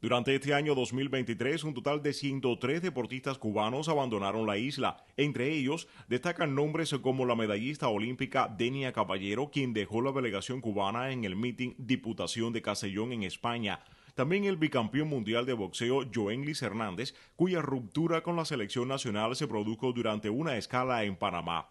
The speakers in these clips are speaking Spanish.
Durante este año 2023, un total de 103 deportistas cubanos abandonaron la isla. Entre ellos, destacan nombres como la medallista olímpica Denia Caballero, quien dejó la delegación cubana en el meeting Diputación de Castellón en España. También el bicampeón mundial de boxeo Joenlis Hernández, cuya ruptura con la selección nacional se produjo durante una escala en Panamá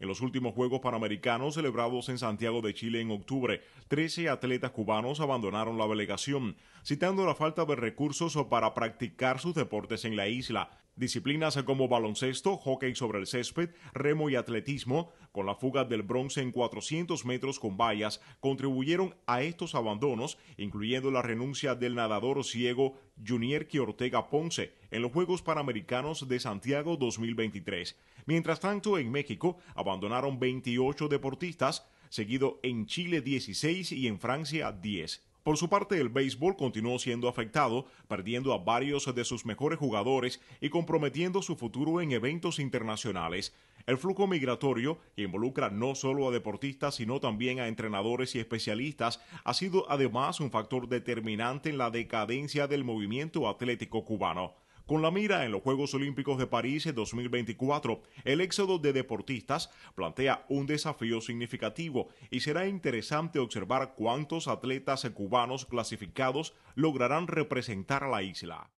en los últimos Juegos Panamericanos celebrados en Santiago de Chile en octubre. 13 atletas cubanos abandonaron la delegación, citando la falta de recursos para practicar sus deportes en la isla disciplinas como baloncesto, hockey sobre el césped, remo y atletismo, con la fuga del bronce en 400 metros con vallas, contribuyeron a estos abandonos, incluyendo la renuncia del nadador ciego Junior Ortega Ponce en los Juegos Panamericanos de Santiago 2023. Mientras tanto, en México abandonaron 28 deportistas, seguido en Chile 16 y en Francia 10. Por su parte, el béisbol continuó siendo afectado, perdiendo a varios de sus mejores jugadores y comprometiendo su futuro en eventos internacionales. El flujo migratorio, que involucra no solo a deportistas, sino también a entrenadores y especialistas, ha sido además un factor determinante en la decadencia del movimiento atlético cubano. Con la mira en los Juegos Olímpicos de París 2024, el éxodo de deportistas plantea un desafío significativo y será interesante observar cuántos atletas cubanos clasificados lograrán representar a la isla.